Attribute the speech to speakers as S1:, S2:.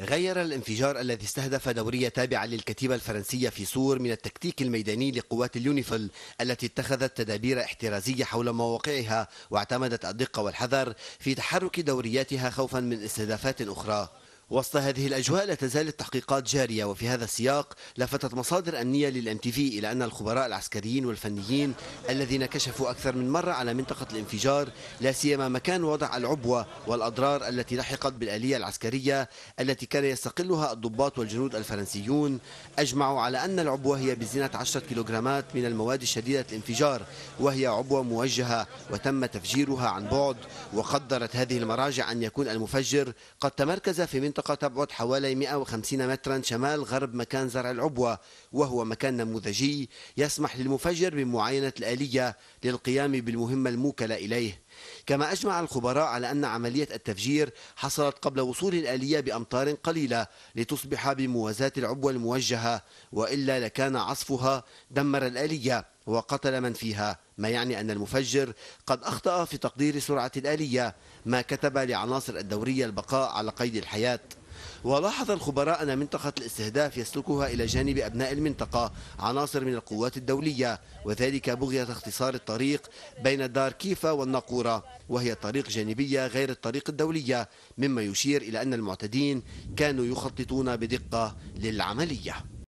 S1: غير الانفجار الذي استهدف دورية تابعة للكتيبة الفرنسية في سور من التكتيك الميداني لقوات اليونيفل التي اتخذت تدابير احترازية حول مواقعها واعتمدت الدقة والحذر في تحرك دورياتها خوفا من استهدافات أخرى وسط هذه الأجواء لا تزال التحقيقات جارية وفي هذا السياق لفتت مصادر أمنية للام تي في إلى أن الخبراء العسكريين والفنيين الذين كشفوا أكثر من مرة على منطقة الانفجار لا سيما مكان وضع العبوة والأضرار التي لحقت بالآلية العسكرية التي كان يستقلها الضباط والجنود الفرنسيون أجمعوا على أن العبوة هي بزنة 10 كيلوغرامات من المواد الشديدة الانفجار وهي عبوة موجهة وتم تفجيرها عن بعد وقدرت هذه المراجع أن يكون المفجر قد تمركز في منطقة المنطقة تبعد حوالي 150 مترا شمال غرب مكان زرع العبوة وهو مكان نموذجي يسمح للمفجر بمعاينة الآلية للقيام بالمهمة الموكلة إليه كما أجمع الخبراء على أن عملية التفجير حصلت قبل وصول الآلية بأمطار قليلة لتصبح بموازاة العبوة الموجهة وإلا لكان عصفها دمر الآلية وقتل من فيها ما يعني أن المفجر قد أخطأ في تقدير سرعة الآلية ما كتب لعناصر الدورية البقاء على قيد الحياة ولاحظ الخبراء أن منطقة الاستهداف يسلكها إلى جانب أبناء المنطقة عناصر من القوات الدولية وذلك بغية اختصار الطريق بين دار كيفا والناقورة وهي طريق جانبية غير الطريق الدولية مما يشير إلى أن المعتدين كانوا يخططون بدقة للعملية